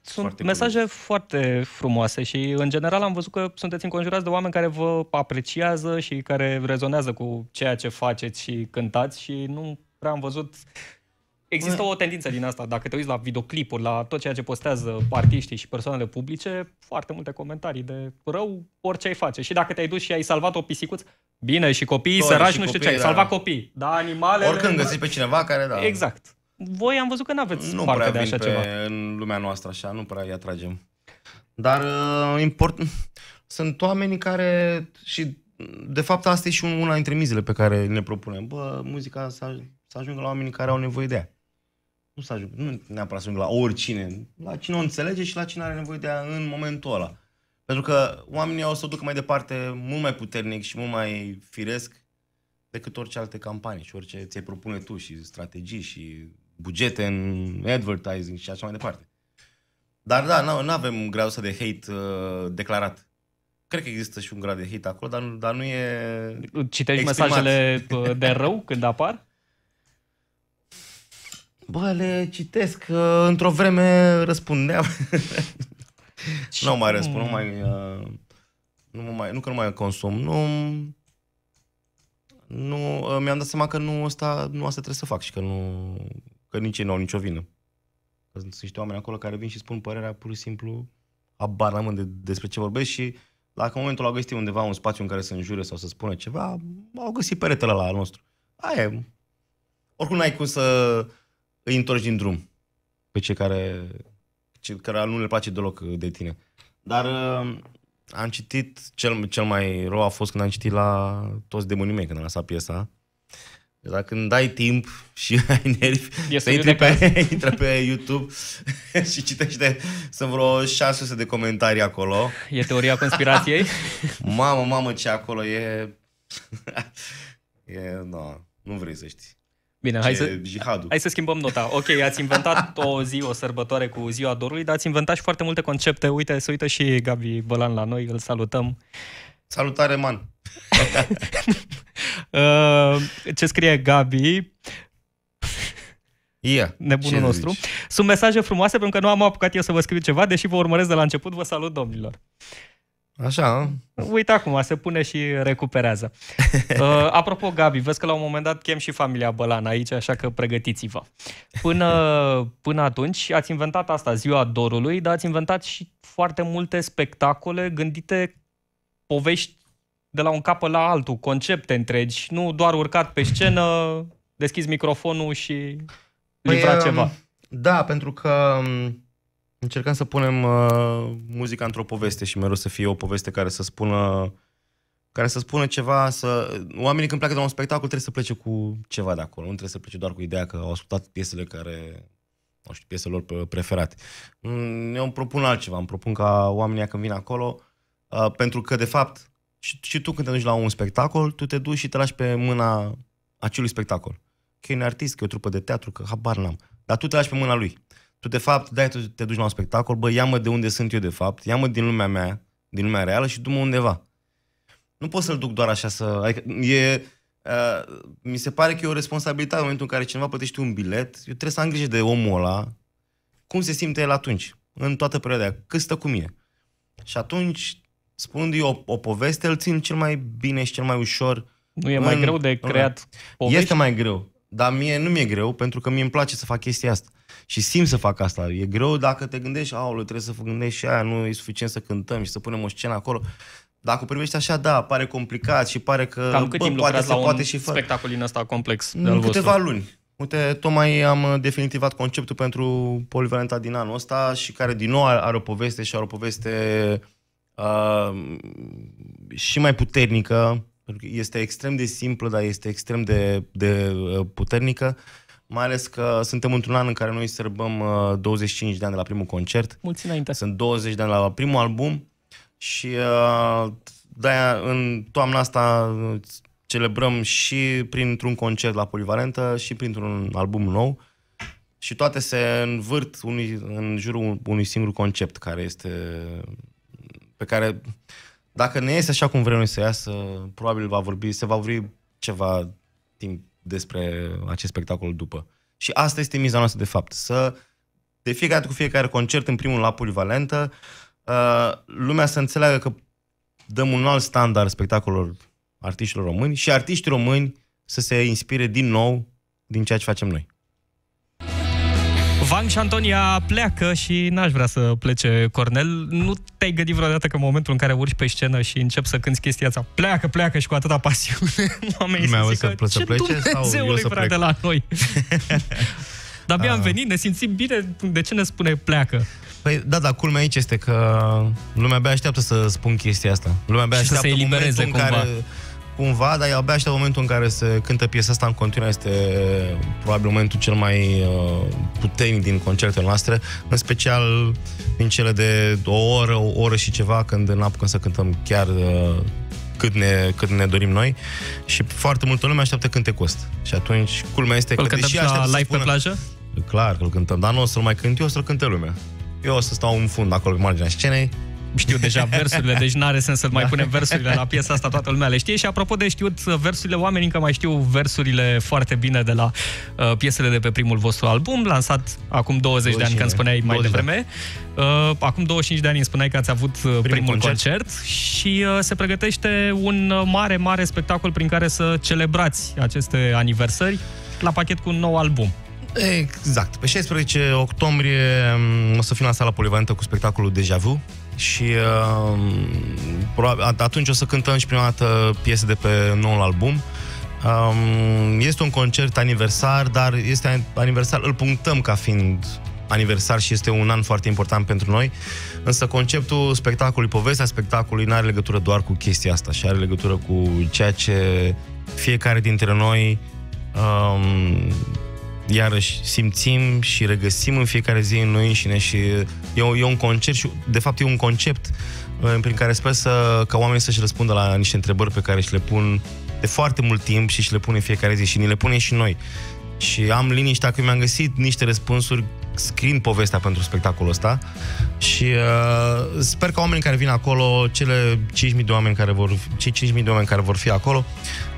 sunt foarte mesaje curios. foarte frumoase și, în general, am văzut că sunteți înconjurați de oameni care vă apreciază și care rezonează cu ceea ce faceți și cântați și nu prea am văzut... Există o tendință din asta, dacă te uiți la videoclipuri, la tot ceea ce postează artiștii și persoanele publice, foarte multe comentarii de rău, orice ai face. Și dacă te-ai dus și ai salvat o pisicuță, bine, și copiii săraci nu știu ce, ai da. salvat copii, dar animale... Oricând găsești pe cineva care, da... Exact voi am văzut că n-aveți nu parte de așa pe, ceva. în lumea noastră așa, nu prea îi atragem. Dar uh, import... sunt oamenii care și de fapt asta e și una dintre mizele pe care ne propunem. Bă, muzica să, să ajungă la oamenii care au nevoie de ea. Nu să ajungă, nu neapărat să ajungă la oricine, la cine o înțelege și la cine are nevoie de ea în momentul ăla. Pentru că oamenii o să o ducă mai departe mult mai puternic și mult mai firesc decât orice alte campanii și orice ți-ai propune tu și strategii și bugete în advertising și așa mai departe. Dar da, nu avem gradul să de hate uh, declarat. Cred că există și un grad de hate acolo, dar nu, dar nu e Citești exprimat. mesajele uh, de rău când apar? Bă, le citesc. Uh, într-o vreme răspundeam. [laughs] nu mai răspund, nu mai... Uh, nu, mai, nu că nu mai consum, nu... Nu, mi-am dat seama că nu asta, nu asta trebuie să fac și că nu Că nici ei nu au nicio vină. Că sunt niște oameni acolo care vin și spun părerea pur și simplu abar n de, despre ce vorbesc și dacă în momentul au găsit undeva un spațiu în care să înjure sau să spună ceva, au găsit peretele la al nostru. Aia e. Oricum n-ai cum să îi întorci din drum pe cei care, cei care nu le place deloc de tine. Dar uh, am citit, cel, cel mai rău a fost când am citit la toți demonii mei, când am lăsat piesa. Dacă când dai timp și [laughs] ai nervi, să intri pe, [laughs] intră pe YouTube [laughs] și citește, sunt vreo 600 de comentarii acolo. E teoria conspirației? mamă, mamă, ce acolo e... e, no, da, nu vrei să știi. Bine, hai să, jihadul. hai să schimbăm nota. Ok, ați inventat o zi, o sărbătoare cu ziua dorului, dar ați inventat și foarte multe concepte. Uite, să uită și Gabi Bălan la noi, îl salutăm. Salutare, man! [laughs] Uh, ce scrie Gabi? Yeah. Nebunul Ce nostru. Zici? Sunt mesaje frumoase pentru că nu am apucat eu să vă scriu ceva, deși vă urmăresc de la început. Vă salut, domnilor! Așa. Uite acum, se pune și recuperează. [laughs] Uh, apropo, Gabi, vezi că la un moment dat chem și familia Bălan aici, așa că pregătiți-vă. Până, până atunci ați inventat asta, Ziua Dorului, dar ați inventat și foarte multe spectacole gândite povești de la un capăt la altul, concepte întregi, nu doar urcat pe scenă, deschizi microfonul și păi, livra păi, ceva. Da, pentru că um, încercăm să punem uh, muzica într-o poveste și mereu să fie o poveste care să spună care să spună ceva, să... Oamenii când pleacă de la un spectacol trebuie să plece cu ceva de acolo, nu trebuie să plece doar cu ideea că au ascultat piesele care nu știu, piesele lor preferate. Mm, eu îmi propun altceva, îmi propun ca oamenii când vin acolo Uh, pentru că, de fapt, și, și tu când te duci la un spectacol, tu te duci și te lași pe mâna acelui spectacol. Că e un artist, că e o trupă de teatru, că habar n-am. Dar tu te lași pe mâna lui. Tu, de fapt, dai, tu te duci la un spectacol, bă, ia-mă de unde sunt eu, de fapt, ia-mă din lumea mea, din lumea reală și du-mă undeva. Nu pot să-l duc doar așa să... Adică e, uh, mi se pare că e o responsabilitate în momentul în care cineva plătește un bilet, eu trebuie să am grijă de omul ăla, cum se simte el atunci, în toată perioada aia, cât stă cu mine. Și atunci spun eu o, o poveste, îl țin cel mai bine și cel mai ușor. Nu e în, mai greu de creat povești? Este mai greu, dar mie nu mi-e greu pentru că mie îmi place să fac chestia asta. Și simt să fac asta. E greu dacă te gândești, au, trebuie să gândești și aia, nu e suficient să cântăm și să punem o scenă acolo. Dacă o privești așa, da, pare complicat și pare că... Cam cât bă, timp poate la un poate și fără. spectacol din ăsta complex? În câteva vostru. luni. Uite, tocmai am definitivat conceptul pentru polivalenta din anul ăsta și care din nou are o poveste și are o poveste și mai puternică, pentru că este extrem de simplă, dar este extrem de, de uh, puternică, mai ales că suntem într-un an în care noi sărbăm 25 uh, de ani de la primul concert. Mulți înainte. Sunt 20 de ani de la primul album și uh, de-aia în toamna asta celebrăm și printr-un concert la Polivalentă și printr-un album nou și toate se învârt unui, în jurul unui singur concept care este pe care dacă ne iese așa cum vrem noi să iasă, probabil va vorbi, se va vorbi ceva timp despre acest spectacol după. Și asta este miza noastră, de fapt. Să, de fiecare dată cu fiecare concert, în primul la polivalentă, uh, lumea să înțeleagă că dăm un alt standard spectacolelor artiștilor români și artiștii români să se inspire din nou din ceea ce facem noi. Vang și Antonia pleacă și n-aș vrea să plece Cornel. Nu te-ai gândit vreodată că în momentul în care urci pe scenă și încep să cânti chestia asta, pleacă, pleacă și cu atâta pasiune, oamenii [laughs] să zică, să ce plece, Dumnezeule, să frate, la noi? [laughs] Dar abia am venit, ne simțim bine, de ce ne spune pleacă? Păi, da, dar culmea aici este că lumea abia așteaptă să spun chestia asta. Lumea abia și așteaptă să se elibereze momentul cumva. în care cumva, dar abia aștept momentul în care se cântă piesa asta în continuare. Este uh, probabil momentul cel mai uh, puternic din concertele noastre, în special din cele de o oră, o oră și ceva, când ne apucăm să cântăm chiar uh, cât ne, cât ne dorim noi și foarte multă lume așteaptă cântecul ăsta. Și atunci, culmea este îl cântăm la live pe plajă? Clar că îl cântăm, dar nu o să-l mai cânt eu, o să-l cânte lumea. Eu o să stau în fund acolo pe marginea scenei, știu deja versurile, deci n-are sens să mai da. punem versurile la piesa asta, toată lumea le știe. Și apropo de știut versurile, oamenii încă mai știu versurile foarte bine de la uh, piesele de pe primul vostru album, lansat acum 20 20 de ani, când spuneai mai devreme. Uh, acum 25 de ani îmi spuneai că ați avut uh, primul, primul concert. concert și uh, se pregătește un uh, mare, mare spectacol prin care să celebrați aceste aniversări la pachet cu un nou album. Exact. Pe 16 octombrie mm, o să fiu la sala polivalentă cu spectacolul Deja Vu, și uh, probabil, atunci o să cântăm și prima dată piese de pe noul album. Um, este un concert aniversar, dar este aniversar, îl punctăm ca fiind aniversar și este un an foarte important pentru noi, însă conceptul spectacolului, povestea spectacolului nu are legătură doar cu chestia asta și are legătură cu ceea ce fiecare dintre noi um, iarăși simțim și regăsim în fiecare zi în noi înșine și e, e un concert și de fapt e un concept uh, prin care sper să, ca oamenii să-și răspundă la niște întrebări pe care și le pun de foarte mult timp și și le în fiecare zi și ni le punem și noi. Și am liniștea că mi-am găsit niște răspunsuri scriind povestea pentru spectacolul ăsta și uh, sper că oamenii care vin acolo, cele 5.000 de oameni care vor, cei 5.000 de oameni care vor fi acolo,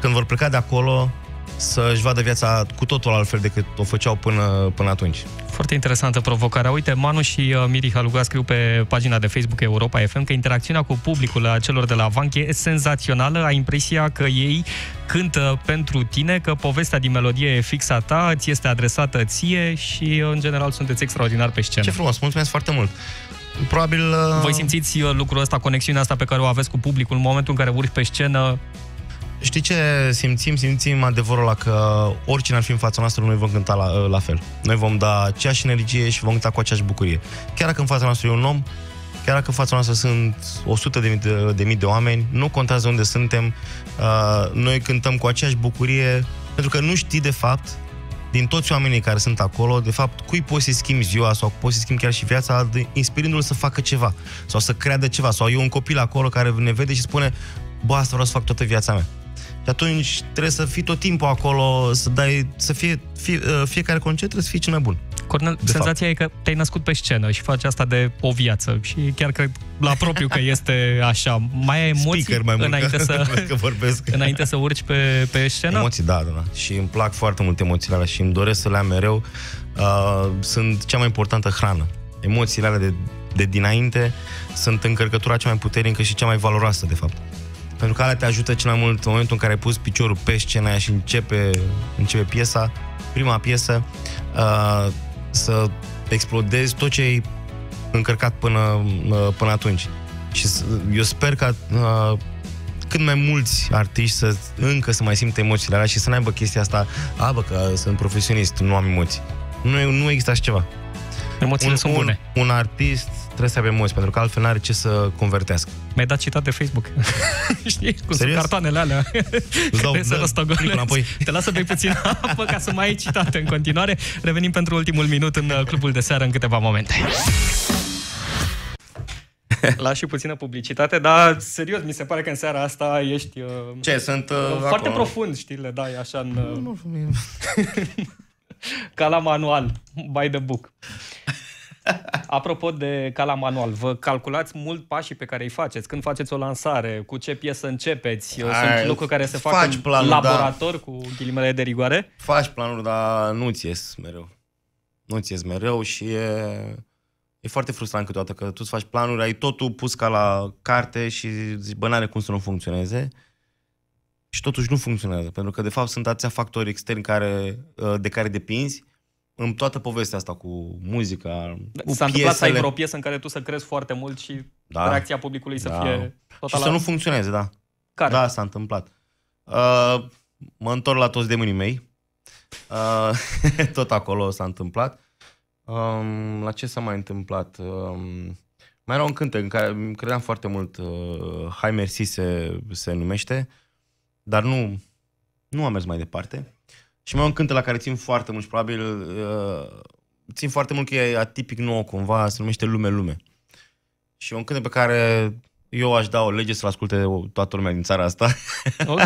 când vor pleca de acolo, să-și vadă viața cu totul altfel decât o făceau până, până atunci. Foarte interesantă provocarea. Uite, Manu și uh, Miri Haluga scriu pe pagina de Facebook Europa FM că interacțiunea cu publicul a uh, celor de la Vanche e senzațională. Ai impresia că ei cântă pentru tine, că povestea din melodie e fixa ta, ți este adresată ție și, uh, în general, sunteți extraordinar pe scenă. Ce frumos! Mulțumesc foarte mult! Probabil... Voi simțiți lucrul ăsta, conexiunea asta pe care o aveți cu publicul în momentul în care urci pe scenă, Știi ce simțim? Simțim adevărul la că oricine ar fi în fața noastră, noi vom cânta la, la fel. Noi vom da aceeași energie și vom cânta cu aceeași bucurie. Chiar dacă în fața noastră e un om, chiar dacă în fața noastră sunt 100 de mii de, de, mii de oameni, nu contează unde suntem, uh, noi cântăm cu aceeași bucurie, pentru că nu știi de fapt din toți oamenii care sunt acolo, de fapt, cui poți să schimbi ziua sau poți să schimbi chiar și viața, inspirându l să facă ceva sau să creadă ceva. Sau e un copil acolo care ne vede și spune, bă, asta vreau să fac toată viața mea. Și atunci trebuie să fii tot timpul acolo, să dai, să fie, fie uh, fiecare concert trebuie să fii cel mai bun. Cornel, de senzația fapt. e că te-ai născut pe scenă și faci asta de o viață și chiar cred la propriu că este așa. Mai ai emoții Speaker mai mult înainte, că, să, [laughs] că vorbesc. înainte să urci pe, pe scenă? Emoții, da, da, da. Și îmi plac foarte mult emoțiile alea și îmi doresc să le am mereu. Uh, sunt cea mai importantă hrană. Emoțiile alea de, de dinainte sunt încărcătura cea mai puternică și cea mai valoroasă, de fapt. Pentru că alea te ajută cel mai mult în momentul în care ai pus piciorul pe scenă și începe, începe piesa, prima piesă, uh, să explodezi tot ce ai încărcat până, uh, până atunci. Și eu sper că uh, cât mai mulți artiști să încă să mai simte emoțiile alea și să n-aibă chestia asta, a, bă, că sunt profesionist, nu am emoții. Nu, nu există așa ceva. Emoțiile un, sunt bune. Un, un artist Trebuie să avem mulți, pentru că altfel n-are ce să convertească. Mi-ai dat citat de Facebook. [laughs] Știi? Cu Serios? cartoanele alea. Îți dau, [laughs] să da, răstogolesc. înapoi. Te lasă pe puțin apă ca să mai ai citate în continuare. Revenim pentru ultimul minut în uh, clubul de seară în câteva momente. La și puțină publicitate, dar serios, mi se pare că în seara asta ești... Uh, Ce, sunt uh, uh Foarte acolo. profund știrile, da, așa în... Uh, nu, nu, [laughs] ca la manual, by the book. Apropo de cala manual, vă calculați mult pașii pe care îi faceți, când faceți o lansare, cu ce piesă începeți, Ai, sunt lucruri care se fac în planul, da. laborator da. cu ghilimele de rigoare? Faci planuri, dar nu-ți ies mereu. Nu-ți ies mereu și e... E foarte frustrant câteodată că tu îți faci planuri, ai totul pus ca la carte și zici, bă, n-are cum să nu funcționeze. Și totuși nu funcționează, pentru că de fapt sunt atâția factori externi care, de care depinzi, în toată povestea asta cu muzica, da, cu S-a întâmplat să ai vreo piesă în care tu să crezi foarte mult și da, reacția publicului să da. fie totală. Și să nu funcționeze, da. Care? Da, s-a întâmplat. Uh, mă întorc la toți demonii mei. Uh, [laughs] tot acolo s-a întâmplat. Um, la ce s-a mai întâmplat? Um, mai era un cântec în care credeam foarte mult. Uh, Hai Mersi se, se numește. Dar nu, nu a mers mai departe. Și mai un cântec la care țin foarte mult și probabil uh, țin foarte mult că e atipic nou cumva, se numește Lume Lume. Și e un cântec pe care eu aș da o lege să-l asculte toată lumea din țara asta. Ok.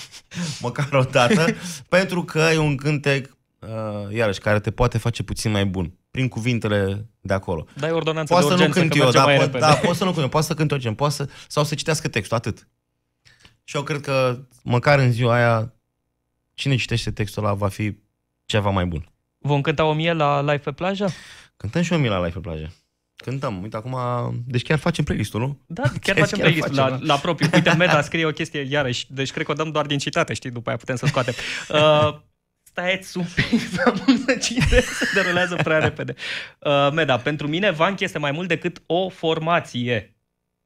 [laughs] Măcar o dată. pentru că e un cântec, uh, iarăși, care te poate face puțin mai bun. Prin cuvintele de acolo. Dai ordonanță poate de urgență, să nu cânt eu, da, po- da, poate să nu cânt eu, poate să cânt oricine, poate să, sau să citească textul, atât. Și eu cred că măcar în ziua aia cine citește textul ăla va fi ceva mai bun. Vom cânta o mie la live pe plajă? Cântăm și o mie la live pe plajă. Cântăm, uite, acum, deci chiar facem playlist-ul, nu? Da, chiar, [laughs] chiar facem playlist la, la, propriu. Uite, Meda [laughs] scrie o chestie iarăși, deci cred că o dăm doar din citate, știi, după aia putem să scoatem. [laughs] Uh, stați un pic, am să citesc, se derulează prea repede. Uh, Meda, pentru mine Vank este mai mult decât o formație.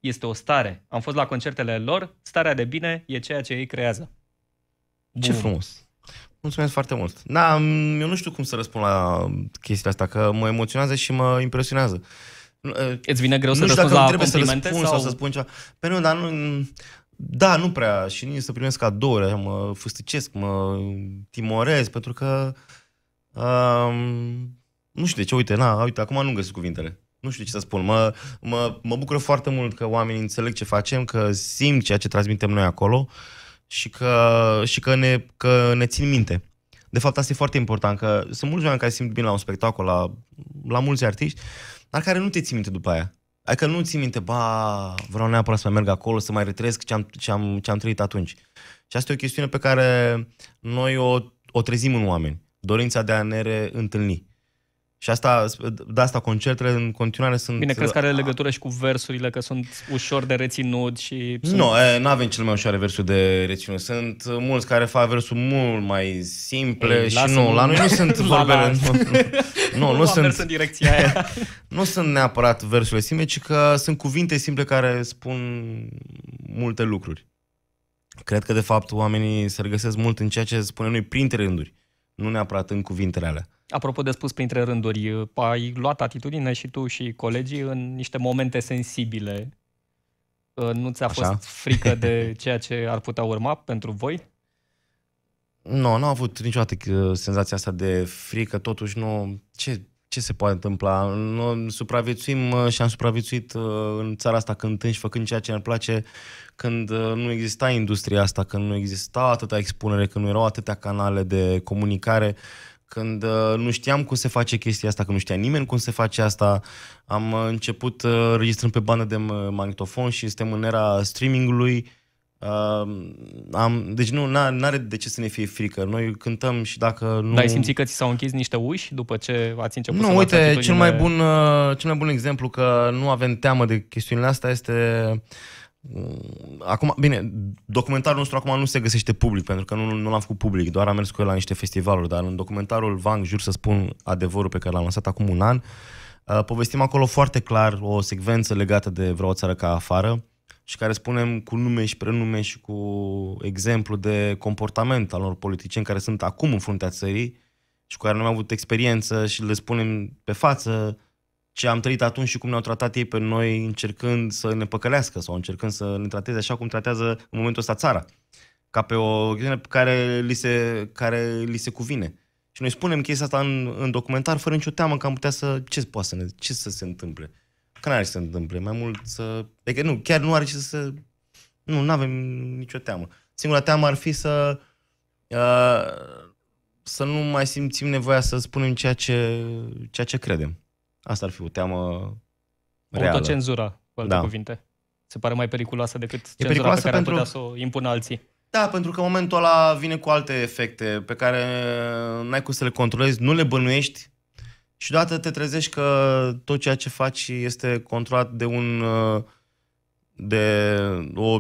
Este o stare. Am fost la concertele lor, starea de bine e ceea ce ei creează. Ce frumos. Mulțumesc foarte mult. Da, mm, eu nu știu cum să răspund la chestia asta, că mă emoționează și mă impresionează. Îți vine greu nu să răspunzi la trebuie Să răspund sau... sau să spun ceva. Pe nu, dar nu... Da, nu prea. Și nici să primesc cadouri. Mă fusticesc, mă timorez, pentru că... Um, nu știu de ce, uite, na, uite, acum nu găsesc cuvintele. Nu știu ce să spun. Mă, mă, mă bucură foarte mult că oamenii înțeleg ce facem, că simt ceea ce transmitem noi acolo. Uh, și că, și că, ne, că ne țin minte. De fapt, asta e foarte important, că sunt mulți oameni care simt bine la un spectacol, la, la mulți artiști, dar care nu te țin minte după aia. Adică nu țin minte, ba, vreau neapărat să mai merg acolo, să mai retrăiesc ce am, ce, am, ce am trăit atunci. Și asta e o chestiune pe care noi o, o trezim în oameni. Dorința de a ne reîntâlni. Și asta, de da, asta concertele în continuare sunt... Bine, crezi că are da. legătură și cu versurile, că sunt ușor de reținut și... Sunt... Nu, nu avem cel mai ușoare versuri de reținut. Sunt mulți care fac versuri mult mai simple Ei, și nu, la noi nu sunt [laughs] vorbele... Da. [laughs] Nu, nu, nu, nu sunt... în direcția aia. [laughs] nu sunt neapărat versurile simple, ci că sunt cuvinte simple care spun multe lucruri. Cred că, de fapt, oamenii se regăsesc mult în ceea ce spunem noi printre rânduri, nu neapărat în cuvintele alea. Apropo de spus printre rânduri, ai luat atitudine și tu și colegii în niște momente sensibile. Ă, nu ți-a Așa? fost frică de [laughs] ceea ce ar putea urma pentru voi? Nu, nu am avut niciodată uh, senzația asta de frică, totuși nu... Ce, ce se poate întâmpla? Nu supraviețuim uh, și am supraviețuit uh, în țara asta cântând și făcând ceea ce ne place, când nu exista industria asta, când nu exista atâta expunere, când nu erau atâtea canale de comunicare când uh, nu știam cum se face chestia asta, că nu știa nimeni cum se face asta, am uh, început uh, registrând pe bandă de magnetofon și suntem în era streamingului. Uh, am, deci nu are de ce să ne fie frică. Noi cântăm și dacă nu... Dar ai simțit că ți s-au închis niște uși după ce ați început nu, să uite, cel mai, bun, uh, cel mai bun exemplu că nu avem teamă de chestiunile astea este uh, Mm, acum, bine, documentarul nostru acum nu se găsește public, pentru că nu, nu l-am făcut public, doar am mers cu el la niște festivaluri, dar în documentarul Vang, jur să spun adevărul pe care l-am lansat acum un an, uh, povestim acolo foarte clar o secvență legată de vreo țară ca afară și care spunem cu nume și prenume și cu exemplu de comportament al unor politicieni care sunt acum în fruntea țării și cu care nu am avut experiență și le spunem pe față ce am trăit atunci și cum ne-au tratat ei pe noi încercând să ne păcălească sau încercând să ne trateze așa cum tratează în momentul ăsta țara. Ca pe o chestiune care li se, care li se cuvine. Și noi spunem chestia asta în, în documentar fără nicio teamă că am putea să... Ce poate să ne... Ce să se întâmple? Că n-are ce să se întâmple. Mai mult să... Adică nu, chiar nu are ce să se... Nu, nu avem nicio teamă. Singura teamă ar fi să... Uh, să nu mai simțim nevoia să spunem ceea ce, ceea ce credem. Asta ar fi o teamă reală. Autocenzura, cu alte da. cuvinte. Se pare mai periculoasă decât e cenzura periculoasă pe care pentru... ar putea să o impună alții. Da, pentru că momentul ăla vine cu alte efecte pe care n-ai cum să le controlezi, nu le bănuiești și deodată te trezești că tot ceea ce faci este controlat de un de o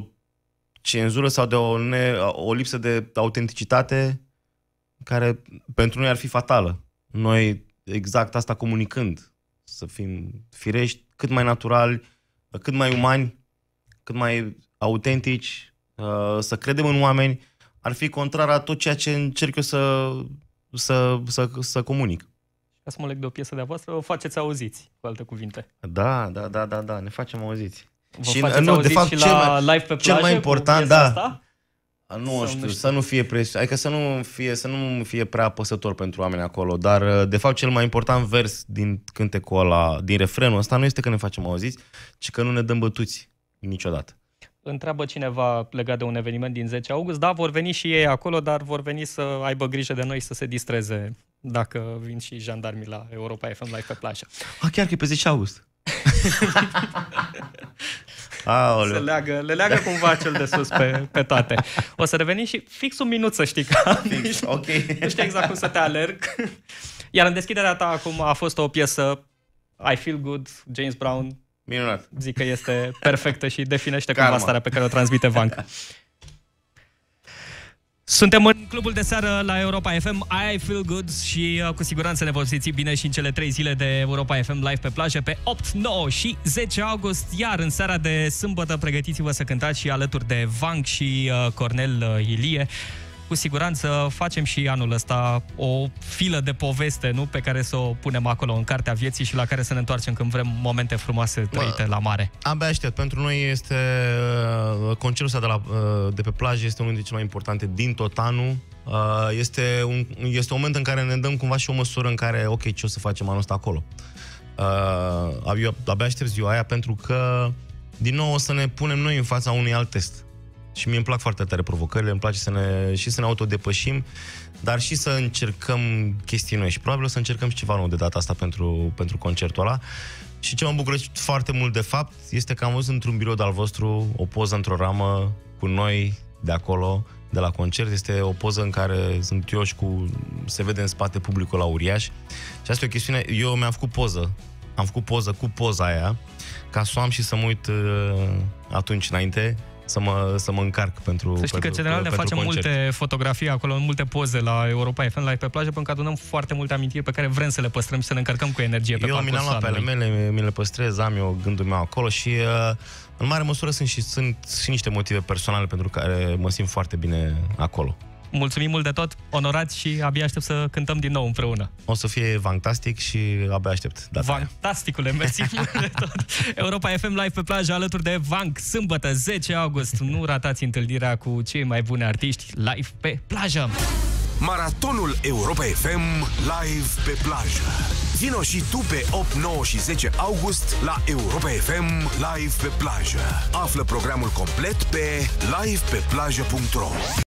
cenzură sau de o, ne, o lipsă de autenticitate care pentru noi ar fi fatală. Noi exact asta comunicând să fim firești, cât mai naturali, cât mai umani, cât mai autentici, uh, să credem în oameni, ar fi contrar a tot ceea ce încerc eu să, să, să, să comunic. Ca să mă leg de o piesă de-a voastră, o faceți auziți, cu alte cuvinte. Da, da, da, da, da, ne facem auziți. Vă și, faceți nu, auziți de fapt, și la cel mai, live pe plajă cel mai important, da, asta? Nu să știu, nu știu, să nu fie pres... adică să nu fie, să nu fie prea apăsător pentru oameni acolo, dar uh, de fapt cel mai important vers din cântecul ăla, din refrenul ăsta, nu este că ne facem auziți, ci că nu ne dăm bătuți niciodată. Întreabă cineva legat de un eveniment din 10 august, da, vor veni și ei acolo, dar vor veni să aibă grijă de noi să se distreze dacă vin și jandarmii la Europa FM Live pe plajă. A, chiar că e pe 10 august. [laughs] Aoleu. Se leagă, le leagă cumva cel de sus pe, pe toate. O să revenim și fix un minut să știi că fix, ok. nu știu exact cum să te alerg. Iar în deschiderea ta acum a fost o piesă I Feel Good, James Brown. Minunat. Zic că este perfectă și definește cumva starea pe care o transmite Vanca. [laughs] Suntem în clubul de seară la Europa FM, I Feel Good și uh, cu siguranță ne vom simți bine și în cele trei zile de Europa FM live pe plajă pe 8, 9 și 10 august, iar în seara de sâmbătă pregătiți-vă să cântați și alături de Vank și uh, Cornel uh, Ilie cu siguranță facem și anul ăsta o filă de poveste, nu? Pe care să o punem acolo în cartea vieții și la care să ne întoarcem când vrem momente frumoase trăite Bă, la mare. Abia aștept. Pentru noi este uh, concertul ăsta de, la, uh, de pe plajă este unul dintre cele mai importante din tot anul. Uh, este un, este un moment în care ne dăm cumva și o măsură în care, ok, ce o să facem anul ăsta acolo. Eu abia aștept ziua aia pentru că din nou o să ne punem noi în fața unui alt test și mi îmi plac foarte tare provocările, îmi place să ne, și să ne autodepășim, dar și să încercăm chestii noi. Și probabil o să încercăm și ceva nou de data asta pentru, pentru concertul ăla. Și ce mă bucură foarte mult, de fapt, este că am văzut într-un birou al vostru o poză într-o ramă cu noi de acolo, de la concert. Este o poză în care sunt eu și cu... se vede în spate publicul la uriaș. Și asta e o chestiune... Eu mi-am făcut poză. Am făcut poză cu poza aia ca să o am și să mă uit uh, atunci înainte să mă, să mă încarc pentru Să știi pentru, că, general, ne facem concert. multe fotografii acolo, multe poze la Europa FM, la pe plajă, pentru că adunăm foarte multe amintiri pe care vrem să le păstrăm și să ne încărcăm cu energie pe Eu mi am luat pe ale mele, mi le păstrez, am eu gândul meu acolo și uh, în mare măsură sunt și, sunt și niște motive personale pentru care mă simt foarte bine acolo mulțumim mult de tot, onorați și abia aștept să cântăm din nou împreună. O să fie fantastic și abia aștept data Fantasticule, mersi [laughs] mult de tot! Europa FM live pe plajă alături de Vank, sâmbătă 10 august. Nu ratați întâlnirea cu cei mai buni artiști live pe plajă! Maratonul Europa FM live pe plajă. Vino și tu pe 8, 9 și 10 august la Europa FM live pe plajă. Află programul complet pe livepeplajă.ro